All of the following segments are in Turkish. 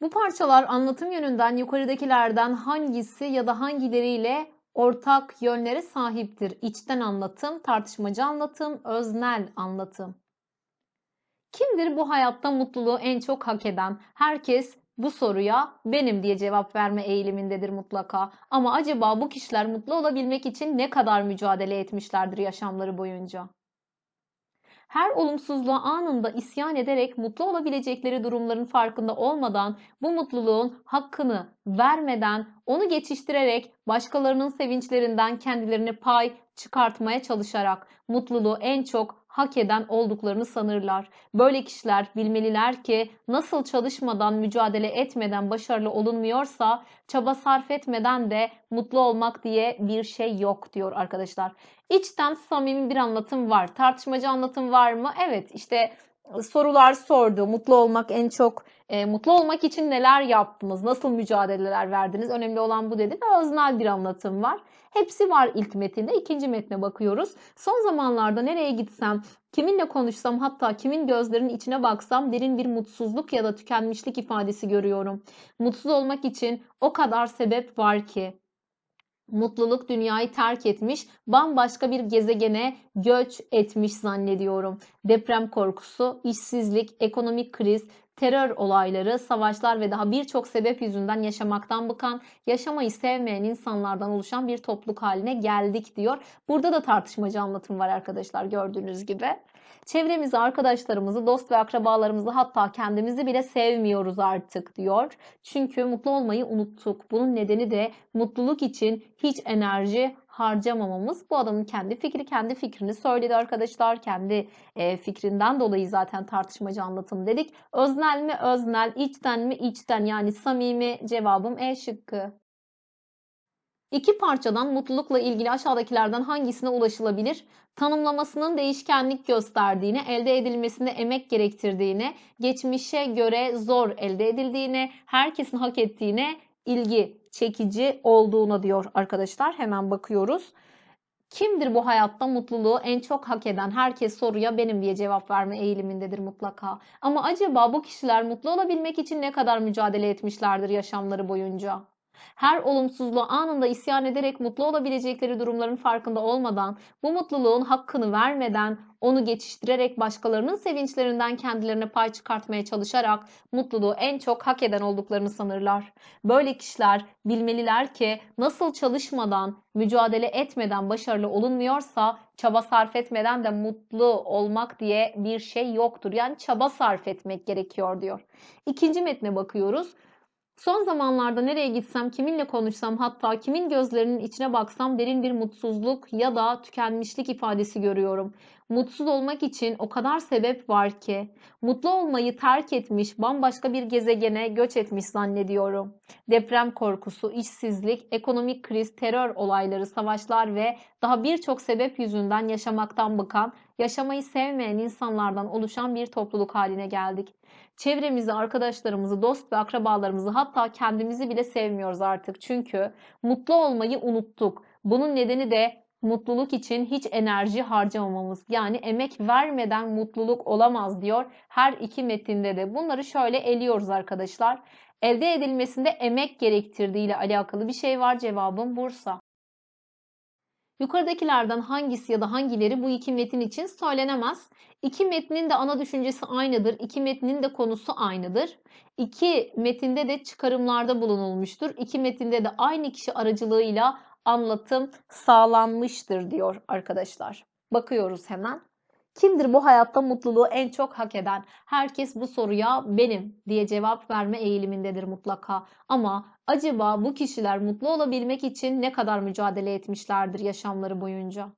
Bu parçalar anlatım yönünden yukarıdakilerden hangisi ya da hangileriyle ortak yönlere sahiptir? İçten anlatım, tartışmacı anlatım, öznel anlatım. Kimdir bu hayatta mutluluğu en çok hak eden? Herkes bu soruya benim diye cevap verme eğilimindedir mutlaka. Ama acaba bu kişiler mutlu olabilmek için ne kadar mücadele etmişlerdir yaşamları boyunca? her olumsuzluğa anında isyan ederek mutlu olabilecekleri durumların farkında olmadan bu mutluluğun hakkını vermeden onu geçiştirerek başkalarının sevinçlerinden kendilerine pay çıkartmaya çalışarak mutluluğu en çok hak eden olduklarını sanırlar. Böyle kişiler bilmeliler ki nasıl çalışmadan, mücadele etmeden başarılı olunmuyorsa çaba sarf etmeden de mutlu olmak diye bir şey yok diyor arkadaşlar. İçten samimi bir anlatım var. Tartışmacı anlatım var mı? Evet işte sorular sordu. Mutlu olmak en çok e, mutlu olmak için neler yaptınız? Nasıl mücadeleler verdiniz? Önemli olan bu dedi ve öznel bir anlatım var. Hepsi var ilk metinde. ikinci metne bakıyoruz. Son zamanlarda nereye gitsem, kiminle konuşsam hatta kimin gözlerinin içine baksam derin bir mutsuzluk ya da tükenmişlik ifadesi görüyorum. Mutsuz olmak için o kadar sebep var ki. Mutluluk dünyayı terk etmiş, bambaşka bir gezegene göç etmiş zannediyorum. Deprem korkusu, işsizlik, ekonomik kriz, terör olayları, savaşlar ve daha birçok sebep yüzünden yaşamaktan bıkan, yaşamayı sevmeyen insanlardan oluşan bir topluluk haline geldik diyor. Burada da tartışmacı anlatım var arkadaşlar gördüğünüz gibi. Çevremizi, arkadaşlarımızı, dost ve akrabalarımızı hatta kendimizi bile sevmiyoruz artık diyor. Çünkü mutlu olmayı unuttuk. Bunun nedeni de mutluluk için hiç enerji harcamamamız. Bu adamın kendi fikri, kendi fikrini söyledi arkadaşlar. Kendi e, fikrinden dolayı zaten tartışmacı anlatım dedik. Öznel mi öznel, içten mi içten yani samimi cevabım E şıkkı. İki parçadan mutlulukla ilgili aşağıdakilerden hangisine ulaşılabilir? Tanımlamasının değişkenlik gösterdiğini, elde edilmesinde emek gerektirdiğini, geçmişe göre zor elde edildiğini, herkesin hak ettiğine ilgi çekici olduğuna diyor arkadaşlar. Hemen bakıyoruz. Kimdir bu hayatta mutluluğu en çok hak eden? Herkes soruya benim diye cevap verme eğilimindedir mutlaka. Ama acaba bu kişiler mutlu olabilmek için ne kadar mücadele etmişlerdir yaşamları boyunca? Her olumsuzluğu anında isyan ederek mutlu olabilecekleri durumların farkında olmadan, bu mutluluğun hakkını vermeden, onu geçiştirerek başkalarının sevinçlerinden kendilerine pay çıkartmaya çalışarak mutluluğu en çok hak eden olduklarını sanırlar. Böyle kişiler bilmeliler ki nasıl çalışmadan, mücadele etmeden başarılı olunmuyorsa çaba sarf etmeden de mutlu olmak diye bir şey yoktur. Yani çaba sarf etmek gerekiyor diyor. İkinci metne bakıyoruz. Son zamanlarda nereye gitsem, kiminle konuşsam, hatta kimin gözlerinin içine baksam derin bir mutsuzluk ya da tükenmişlik ifadesi görüyorum. Mutsuz olmak için o kadar sebep var ki. Mutlu olmayı terk etmiş, bambaşka bir gezegene göç etmiş zannediyorum. Deprem korkusu, işsizlik, ekonomik kriz, terör olayları, savaşlar ve daha birçok sebep yüzünden yaşamaktan bıkan, yaşamayı sevmeyen insanlardan oluşan bir topluluk haline geldik. Çevremizi, arkadaşlarımızı, dost ve akrabalarımızı hatta kendimizi bile sevmiyoruz artık. Çünkü mutlu olmayı unuttuk. Bunun nedeni de mutluluk için hiç enerji harcamamamız. Yani emek vermeden mutluluk olamaz diyor her iki metinde de. Bunları şöyle eliyoruz arkadaşlar. Elde edilmesinde emek gerektirdiği ile alakalı bir şey var. Cevabım Bursa. Yukarıdakilerden hangisi ya da hangileri bu iki metin için söylenemez? İki metnin de ana düşüncesi aynıdır. İki metnin de konusu aynıdır. İki metinde de çıkarımlarda bulunulmuştur. İki metinde de aynı kişi aracılığıyla anlatım sağlanmıştır diyor arkadaşlar. Bakıyoruz hemen. Kimdir bu hayatta mutluluğu en çok hak eden? Herkes bu soruya benim diye cevap verme eğilimindedir mutlaka. Ama acaba bu kişiler mutlu olabilmek için ne kadar mücadele etmişlerdir yaşamları boyunca?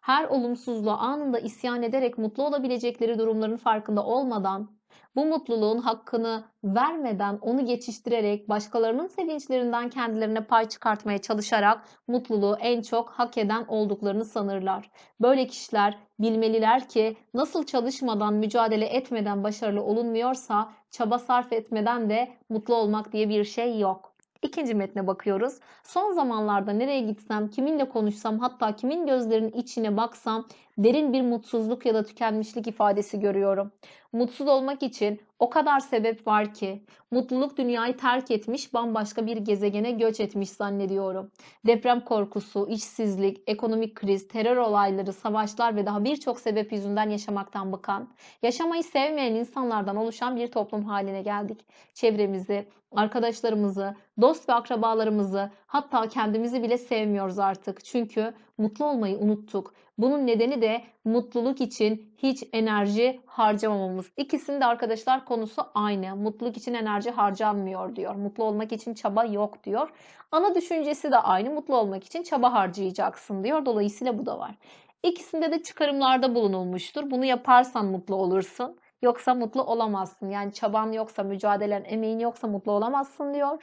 Her olumsuzluğa anında isyan ederek mutlu olabilecekleri durumların farkında olmadan bu mutluluğun hakkını vermeden onu geçiştirerek başkalarının sevinçlerinden kendilerine pay çıkartmaya çalışarak mutluluğu en çok hak eden olduklarını sanırlar. Böyle kişiler bilmeliler ki nasıl çalışmadan, mücadele etmeden başarılı olunmuyorsa çaba sarf etmeden de mutlu olmak diye bir şey yok. İkinci metne bakıyoruz. Son zamanlarda nereye gitsem, kiminle konuşsam, hatta kimin gözlerinin içine baksam derin bir mutsuzluk ya da tükenmişlik ifadesi görüyorum. Mutsuz olmak için o kadar sebep var ki mutluluk dünyayı terk etmiş bambaşka bir gezegene göç etmiş zannediyorum. Deprem korkusu, işsizlik, ekonomik kriz, terör olayları, savaşlar ve daha birçok sebep yüzünden yaşamaktan bıkan, yaşamayı sevmeyen insanlardan oluşan bir toplum haline geldik. Çevremizi, arkadaşlarımızı, dost ve akrabalarımızı hatta kendimizi bile sevmiyoruz artık. Çünkü mutlu olmayı unuttuk. Bunun nedeni de mutluluk için hiç enerji harcamamamız. İkisinde arkadaşlar konusu aynı. Mutluluk için enerji harcanmıyor diyor. Mutlu olmak için çaba yok diyor. Ana düşüncesi de aynı. Mutlu olmak için çaba harcayacaksın diyor. Dolayısıyla bu da var. İkisinde de çıkarımlarda bulunulmuştur. Bunu yaparsan mutlu olursun. Yoksa mutlu olamazsın. Yani çaban yoksa, mücadelen, emeğin yoksa mutlu olamazsın diyor.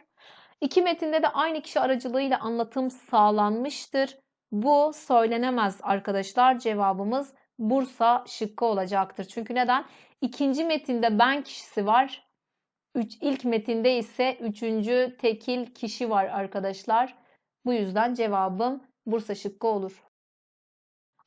İki metinde de aynı kişi aracılığıyla anlatım sağlanmıştır. Bu söylenemez arkadaşlar. Cevabımız Bursa şıkkı olacaktır. Çünkü neden? İkinci metinde ben kişisi var. Üç, ilk metinde ise üçüncü tekil kişi var arkadaşlar. Bu yüzden cevabım Bursa şıkkı olur.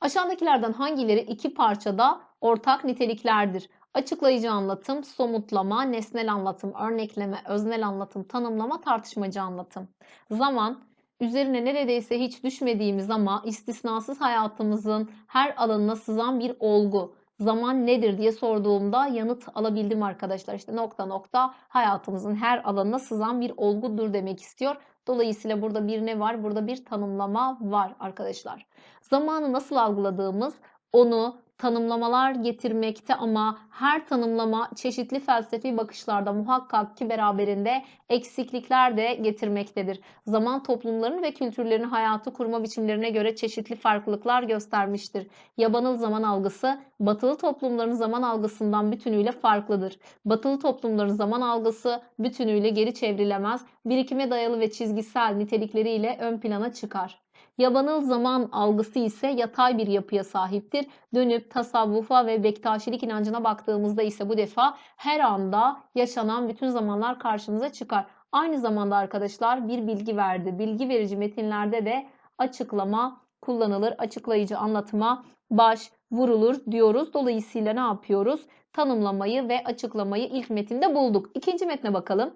Aşağıdakilerden hangileri iki parçada ortak niteliklerdir? Açıklayıcı anlatım, somutlama, nesnel anlatım, örnekleme, öznel anlatım, tanımlama, tartışmacı anlatım. Zaman, üzerine neredeyse hiç düşmediğimiz ama istisnasız hayatımızın her alanına sızan bir olgu. Zaman nedir diye sorduğumda yanıt alabildim arkadaşlar. İşte nokta nokta hayatımızın her alanına sızan bir olgudur demek istiyor. Dolayısıyla burada bir ne var? Burada bir tanımlama var arkadaşlar. Zamanı nasıl algıladığımız onu tanımlamalar getirmekte ama her tanımlama çeşitli felsefi bakışlarda muhakkak ki beraberinde eksiklikler de getirmektedir. Zaman toplumlarını ve kültürlerini hayatı kurma biçimlerine göre çeşitli farklılıklar göstermiştir. Yabanıl zaman algısı batılı toplumların zaman algısından bütünüyle farklıdır. Batılı toplumların zaman algısı bütünüyle geri çevrilemez, birikime dayalı ve çizgisel nitelikleriyle ön plana çıkar. Yabanıl zaman algısı ise yatay bir yapıya sahiptir. Dönüp tasavvufa ve bektaşilik inancına baktığımızda ise bu defa her anda yaşanan bütün zamanlar karşımıza çıkar. Aynı zamanda arkadaşlar bir bilgi verdi. Bilgi verici metinlerde de açıklama kullanılır. Açıklayıcı anlatıma baş vurulur diyoruz. Dolayısıyla ne yapıyoruz? Tanımlamayı ve açıklamayı ilk metinde bulduk. İkinci metne bakalım.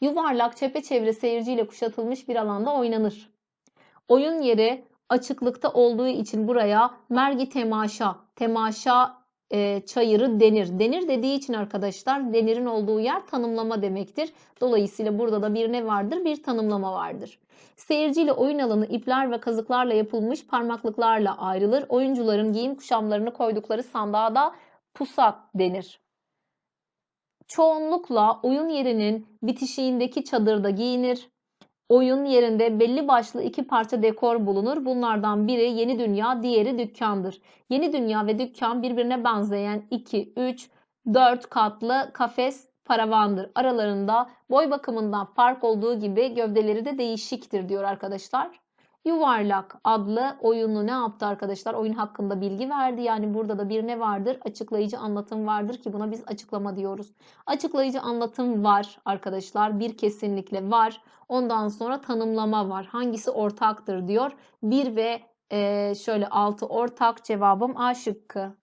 Yuvarlak çepeçevre seyirciyle kuşatılmış bir alanda oynanır. Oyun yeri açıklıkta olduğu için buraya mergi temaşa, temaşa e, çayırı denir. Denir dediği için arkadaşlar denirin olduğu yer tanımlama demektir. Dolayısıyla burada da bir ne vardır? Bir tanımlama vardır. Seyirciyle oyun alanı ipler ve kazıklarla yapılmış parmaklıklarla ayrılır. Oyuncuların giyim kuşamlarını koydukları sandığa da pusat denir. Çoğunlukla oyun yerinin bitişiğindeki çadırda giyinir. Oyun yerinde belli başlı iki parça dekor bulunur. Bunlardan biri yeni dünya, diğeri dükkandır. Yeni dünya ve dükkan birbirine benzeyen 2, 3, 4 katlı kafes paravandır. Aralarında boy bakımından fark olduğu gibi gövdeleri de değişiktir diyor arkadaşlar. Yuvarlak adlı oyunu ne yaptı arkadaşlar? Oyun hakkında bilgi verdi. Yani burada da bir ne vardır? Açıklayıcı anlatım vardır ki buna biz açıklama diyoruz. Açıklayıcı anlatım var arkadaşlar. Bir kesinlikle var. Ondan sonra tanımlama var. Hangisi ortaktır diyor. Bir ve e, şöyle altı ortak cevabım A şıkkı.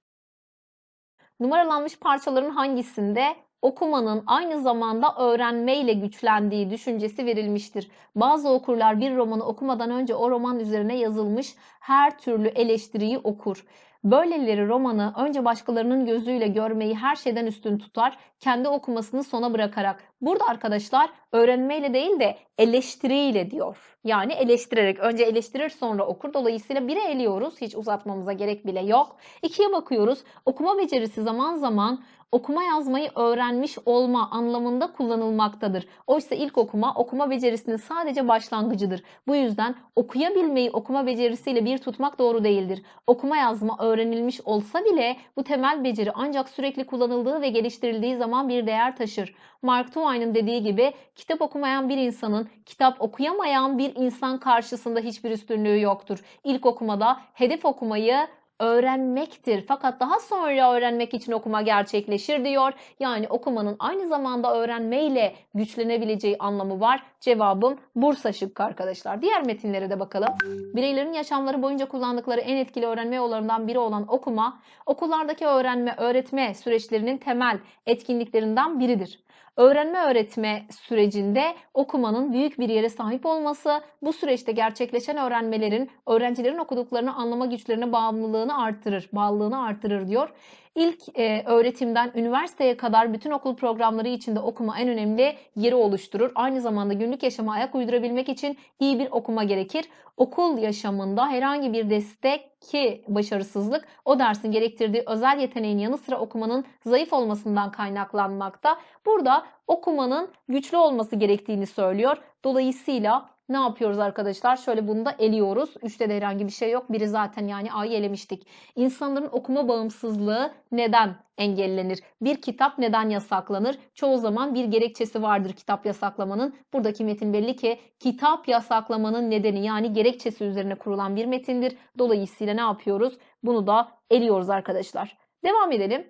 Numaralanmış parçaların hangisinde okumanın aynı zamanda öğrenmeyle güçlendiği düşüncesi verilmiştir. Bazı okurlar bir romanı okumadan önce o roman üzerine yazılmış her türlü eleştiriyi okur. Böyleleri romanı önce başkalarının gözüyle görmeyi her şeyden üstün tutar, kendi okumasını sona bırakarak. Burada arkadaşlar öğrenmeyle değil de eleştiriyle diyor. Yani eleştirerek. Önce eleştirir sonra okur. Dolayısıyla biri eliyoruz. Hiç uzatmamıza gerek bile yok. İkiye bakıyoruz. Okuma becerisi zaman zaman okuma yazmayı öğrenmiş olma anlamında kullanılmaktadır. Oysa ilk okuma okuma becerisinin sadece başlangıcıdır. Bu yüzden okuyabilmeyi okuma becerisiyle bir tutmak doğru değildir. Okuma yazma öğrenilmiş olsa bile bu temel beceri ancak sürekli kullanıldığı ve geliştirildiği zaman bir değer taşır. Mark Twain'ın dediği gibi kitap okumayan bir insanın kitap okuyamayan bir insan karşısında hiçbir üstünlüğü yoktur. İlk okumada hedef okumayı öğrenmektir. Fakat daha sonra öğrenmek için okuma gerçekleşir diyor. Yani okumanın aynı zamanda öğrenmeyle güçlenebileceği anlamı var. Cevabım Bursa şıkkı arkadaşlar. Diğer metinlere de bakalım. Bireylerin yaşamları boyunca kullandıkları en etkili öğrenme yollarından biri olan okuma, okullardaki öğrenme, öğretme süreçlerinin temel etkinliklerinden biridir. Öğrenme öğretme sürecinde okumanın büyük bir yere sahip olması, bu süreçte gerçekleşen öğrenmelerin öğrencilerin okuduklarını anlama güçlerine bağımlılığını artırır, bağlılığını artırır diyor ilk e, öğretimden üniversiteye kadar bütün okul programları içinde okuma en önemli yeri oluşturur. Aynı zamanda günlük yaşama ayak uydurabilmek için iyi bir okuma gerekir. Okul yaşamında herhangi bir destek ki başarısızlık o dersin gerektirdiği özel yeteneğin yanı sıra okumanın zayıf olmasından kaynaklanmakta. Burada okumanın güçlü olması gerektiğini söylüyor. Dolayısıyla ne yapıyoruz arkadaşlar? Şöyle bunu da eliyoruz. Üçte de herhangi bir şey yok. Biri zaten yani A'yı elemiştik. İnsanların okuma bağımsızlığı neden engellenir? Bir kitap neden yasaklanır? Çoğu zaman bir gerekçesi vardır kitap yasaklamanın. Buradaki metin belli ki kitap yasaklamanın nedeni yani gerekçesi üzerine kurulan bir metindir. Dolayısıyla ne yapıyoruz? Bunu da eliyoruz arkadaşlar. Devam edelim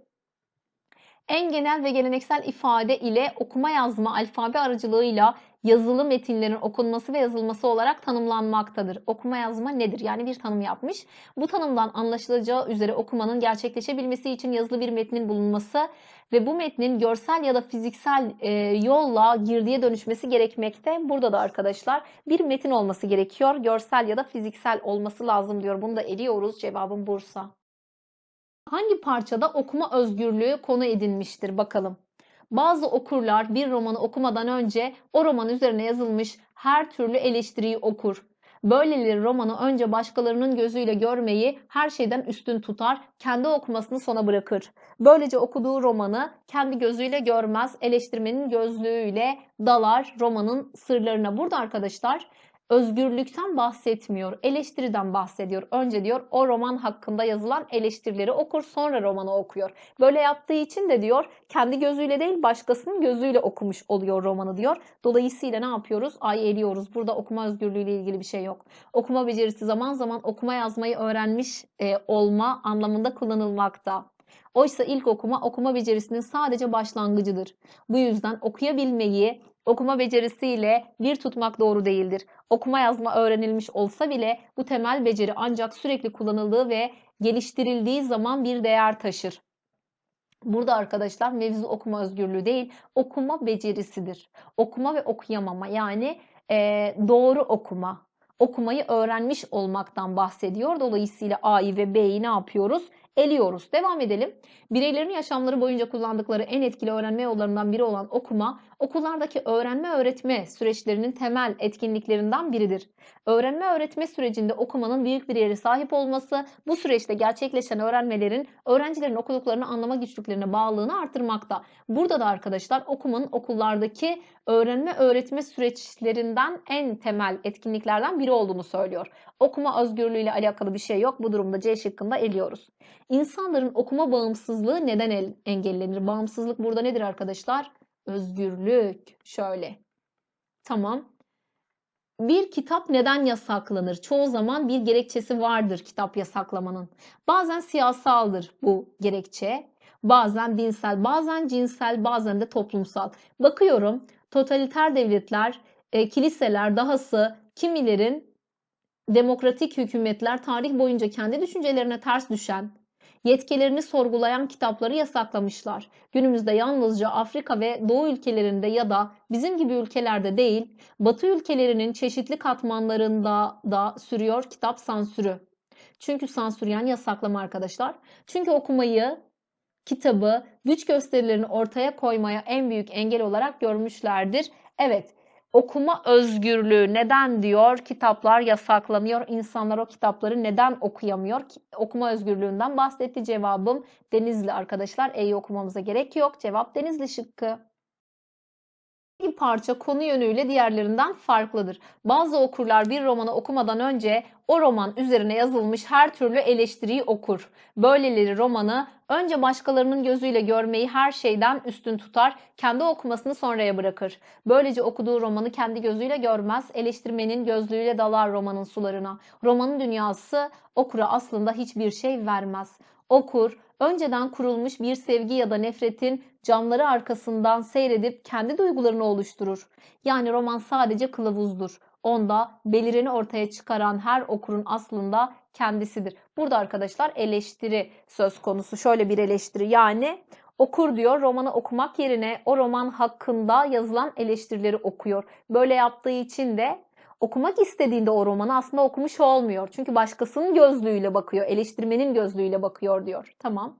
en genel ve geleneksel ifade ile okuma yazma alfabe aracılığıyla yazılı metinlerin okunması ve yazılması olarak tanımlanmaktadır. Okuma yazma nedir? Yani bir tanım yapmış. Bu tanımdan anlaşılacağı üzere okumanın gerçekleşebilmesi için yazılı bir metnin bulunması ve bu metnin görsel ya da fiziksel e, yolla girdiye dönüşmesi gerekmekte. Burada da arkadaşlar bir metin olması gerekiyor. Görsel ya da fiziksel olması lazım diyor. Bunu da eliyoruz. Cevabım Bursa. Hangi parçada okuma özgürlüğü konu edinmiştir bakalım. Bazı okurlar bir romanı okumadan önce o roman üzerine yazılmış her türlü eleştiriyi okur. Böyleleri romanı önce başkalarının gözüyle görmeyi her şeyden üstün tutar, kendi okumasını sona bırakır. Böylece okuduğu romanı kendi gözüyle görmez, eleştirmenin gözlüğüyle dalar romanın sırlarına. Burada arkadaşlar özgürlükten bahsetmiyor, eleştiriden bahsediyor. Önce diyor o roman hakkında yazılan eleştirileri okur, sonra romanı okuyor. Böyle yaptığı için de diyor kendi gözüyle değil başkasının gözüyle okumuş oluyor romanı diyor. Dolayısıyla ne yapıyoruz? Ay eliyoruz. Burada okuma özgürlüğü ile ilgili bir şey yok. Okuma becerisi zaman zaman okuma yazmayı öğrenmiş e, olma anlamında kullanılmakta. Oysa ilk okuma okuma becerisinin sadece başlangıcıdır. Bu yüzden okuyabilmeyi Okuma becerisiyle bir tutmak doğru değildir. Okuma yazma öğrenilmiş olsa bile bu temel beceri ancak sürekli kullanıldığı ve geliştirildiği zaman bir değer taşır. Burada arkadaşlar mevzu okuma özgürlüğü değil, okuma becerisidir. Okuma ve okuyamama yani e, doğru okuma, okumayı öğrenmiş olmaktan bahsediyor. Dolayısıyla A'yı ve B'yi ne yapıyoruz? Eliyoruz. Devam edelim. Bireylerin yaşamları boyunca kullandıkları en etkili öğrenme yollarından biri olan okuma, okullardaki öğrenme öğretme süreçlerinin temel etkinliklerinden biridir. Öğrenme öğretme sürecinde okumanın büyük bir yeri sahip olması bu süreçte gerçekleşen öğrenmelerin öğrencilerin okuduklarını anlama güçlüklerine bağlılığını artırmakta. Burada da arkadaşlar okumanın okullardaki öğrenme öğretme süreçlerinden en temel etkinliklerden biri olduğunu söylüyor. Okuma özgürlüğü ile alakalı bir şey yok. Bu durumda C şıkkında eliyoruz. İnsanların okuma bağımsızlığı neden engellenir? Bağımsızlık burada nedir arkadaşlar? Özgürlük. Şöyle. Tamam. Bir kitap neden yasaklanır? Çoğu zaman bir gerekçesi vardır kitap yasaklamanın. Bazen siyasaldır bu gerekçe. Bazen dinsel, bazen cinsel, bazen de toplumsal. Bakıyorum totaliter devletler, e, kiliseler, dahası kimilerin demokratik hükümetler tarih boyunca kendi düşüncelerine ters düşen yetkilerini sorgulayan kitapları yasaklamışlar. Günümüzde yalnızca Afrika ve Doğu ülkelerinde ya da bizim gibi ülkelerde değil, Batı ülkelerinin çeşitli katmanlarında da sürüyor kitap sansürü. Çünkü sansür yani yasaklama arkadaşlar. Çünkü okumayı kitabı güç gösterilerini ortaya koymaya en büyük engel olarak görmüşlerdir. Evet, okuma özgürlüğü neden diyor kitaplar yasaklanıyor insanlar o kitapları neden okuyamıyor okuma özgürlüğünden bahsetti cevabım Denizli arkadaşlar E'yi okumamıza gerek yok cevap Denizli şıkkı hangi parça konu yönüyle diğerlerinden farklıdır? Bazı okurlar bir romanı okumadan önce o roman üzerine yazılmış her türlü eleştiriyi okur. Böyleleri romanı önce başkalarının gözüyle görmeyi her şeyden üstün tutar, kendi okumasını sonraya bırakır. Böylece okuduğu romanı kendi gözüyle görmez, eleştirmenin gözlüğüyle dalar romanın sularına. Romanın dünyası okura aslında hiçbir şey vermez. Okur önceden kurulmuş bir sevgi ya da nefretin camları arkasından seyredip kendi duygularını oluşturur. Yani roman sadece kılavuzdur. Onda belirini ortaya çıkaran her okurun aslında kendisidir. Burada arkadaşlar eleştiri söz konusu. Şöyle bir eleştiri yani okur diyor romanı okumak yerine o roman hakkında yazılan eleştirileri okuyor. Böyle yaptığı için de okumak istediğinde o romanı aslında okumuş olmuyor. Çünkü başkasının gözlüğüyle bakıyor, eleştirmenin gözlüğüyle bakıyor diyor. Tamam.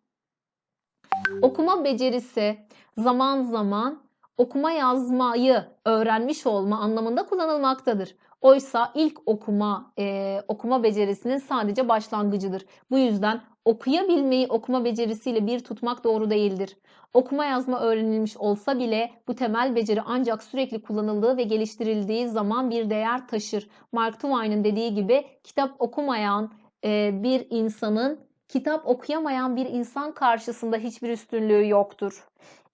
Okuma becerisi zaman zaman okuma yazmayı öğrenmiş olma anlamında kullanılmaktadır. Oysa ilk okuma e, okuma becerisinin sadece başlangıcıdır. Bu yüzden Okuyabilmeyi okuma becerisiyle bir tutmak doğru değildir. Okuma yazma öğrenilmiş olsa bile bu temel beceri ancak sürekli kullanıldığı ve geliştirildiği zaman bir değer taşır. Mark Twain'in dediği gibi kitap okumayan e, bir insanın kitap okuyamayan bir insan karşısında hiçbir üstünlüğü yoktur.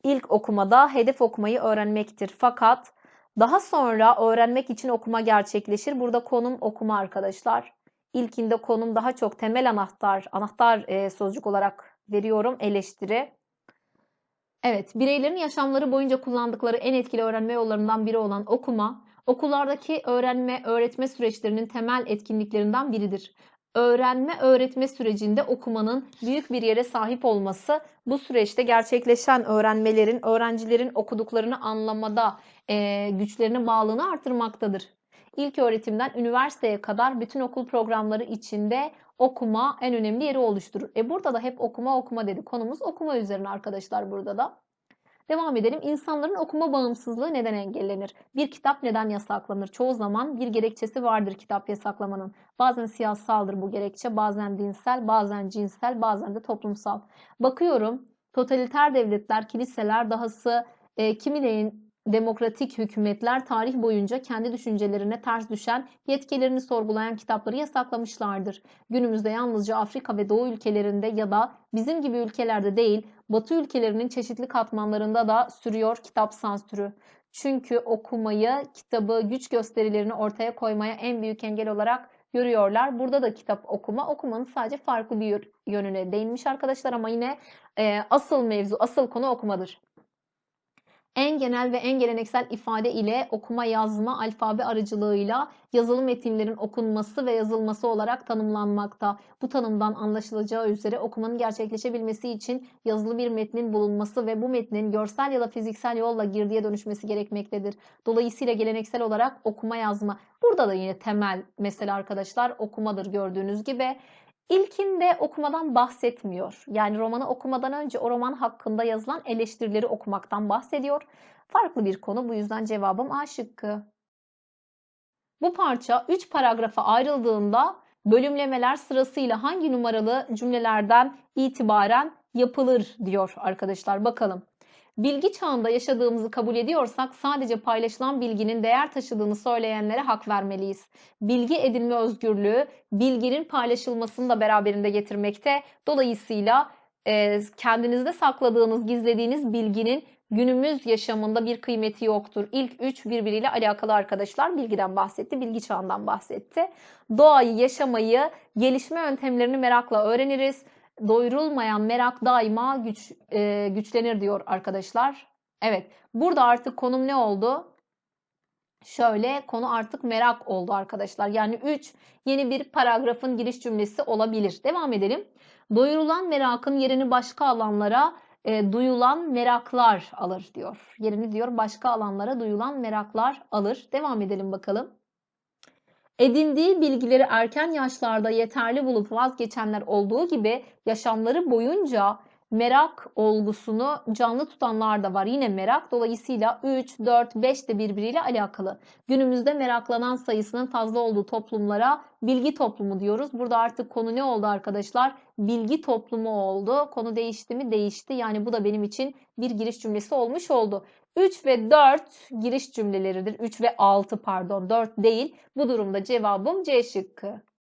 İlk okumada hedef okumayı öğrenmektir. Fakat daha sonra öğrenmek için okuma gerçekleşir. Burada konum okuma arkadaşlar ilkinde konum daha çok temel anahtar, anahtar e, sözcük olarak veriyorum eleştiri. Evet, bireylerin yaşamları boyunca kullandıkları en etkili öğrenme yollarından biri olan okuma, okullardaki öğrenme, öğretme süreçlerinin temel etkinliklerinden biridir. Öğrenme, öğretme sürecinde okumanın büyük bir yere sahip olması, bu süreçte gerçekleşen öğrenmelerin, öğrencilerin okuduklarını anlamada e, güçlerini, bağlılığını artırmaktadır. İlk öğretimden üniversiteye kadar bütün okul programları içinde okuma en önemli yeri oluşturur. E burada da hep okuma okuma dedi. Konumuz okuma üzerine arkadaşlar burada da. Devam edelim. İnsanların okuma bağımsızlığı neden engellenir? Bir kitap neden yasaklanır? Çoğu zaman bir gerekçesi vardır kitap yasaklamanın. Bazen siyasaldır bu gerekçe, bazen dinsel, bazen cinsel, bazen de toplumsal. Bakıyorum totaliter devletler, kiliseler, dahası e, kimilerin demokratik hükümetler tarih boyunca kendi düşüncelerine ters düşen, yetkilerini sorgulayan kitapları yasaklamışlardır. Günümüzde yalnızca Afrika ve Doğu ülkelerinde ya da bizim gibi ülkelerde değil, Batı ülkelerinin çeşitli katmanlarında da sürüyor kitap sansürü. Çünkü okumayı, kitabı, güç gösterilerini ortaya koymaya en büyük engel olarak görüyorlar. Burada da kitap okuma okumanın sadece farklı bir yönüne değinmiş arkadaşlar ama yine e, asıl mevzu, asıl konu okumadır en genel ve en geleneksel ifade ile okuma yazma alfabe aracılığıyla yazılı metinlerin okunması ve yazılması olarak tanımlanmakta. Bu tanımdan anlaşılacağı üzere okumanın gerçekleşebilmesi için yazılı bir metnin bulunması ve bu metnin görsel ya da fiziksel yolla girdiye dönüşmesi gerekmektedir. Dolayısıyla geleneksel olarak okuma yazma. Burada da yine temel mesele arkadaşlar okumadır gördüğünüz gibi. İlkinde okumadan bahsetmiyor. Yani romanı okumadan önce o roman hakkında yazılan eleştirileri okumaktan bahsediyor. Farklı bir konu bu yüzden cevabım A şıkkı. Bu parça 3 paragrafa ayrıldığında bölümlemeler sırasıyla hangi numaralı cümlelerden itibaren yapılır diyor arkadaşlar. Bakalım. Bilgi çağında yaşadığımızı kabul ediyorsak sadece paylaşılan bilginin değer taşıdığını söyleyenlere hak vermeliyiz. Bilgi edinme özgürlüğü bilginin paylaşılmasını da beraberinde getirmekte. Dolayısıyla e, kendinizde sakladığınız, gizlediğiniz bilginin günümüz yaşamında bir kıymeti yoktur. İlk üç birbiriyle alakalı arkadaşlar bilgiden bahsetti, bilgi çağından bahsetti. Doğayı, yaşamayı, gelişme yöntemlerini merakla öğreniriz doyurulmayan merak daima güç e, güçlenir diyor arkadaşlar. Evet, burada artık konum ne oldu? Şöyle konu artık merak oldu arkadaşlar. Yani 3 yeni bir paragrafın giriş cümlesi olabilir. Devam edelim. Doyurulan merakın yerini başka alanlara e, duyulan meraklar alır diyor. Yerini diyor başka alanlara duyulan meraklar alır. Devam edelim bakalım. Edindiği bilgileri erken yaşlarda yeterli bulup vazgeçenler olduğu gibi yaşamları boyunca merak olgusunu canlı tutanlar da var. Yine merak dolayısıyla 3, 4, 5 de birbiriyle alakalı. Günümüzde meraklanan sayısının fazla olduğu toplumlara bilgi toplumu diyoruz. Burada artık konu ne oldu arkadaşlar? Bilgi toplumu oldu. Konu değişti mi? Değişti. Yani bu da benim için bir giriş cümlesi olmuş oldu. 3 ve 4 giriş cümleleridir. 3 ve 6 pardon 4 değil. Bu durumda cevabım C şıkkı.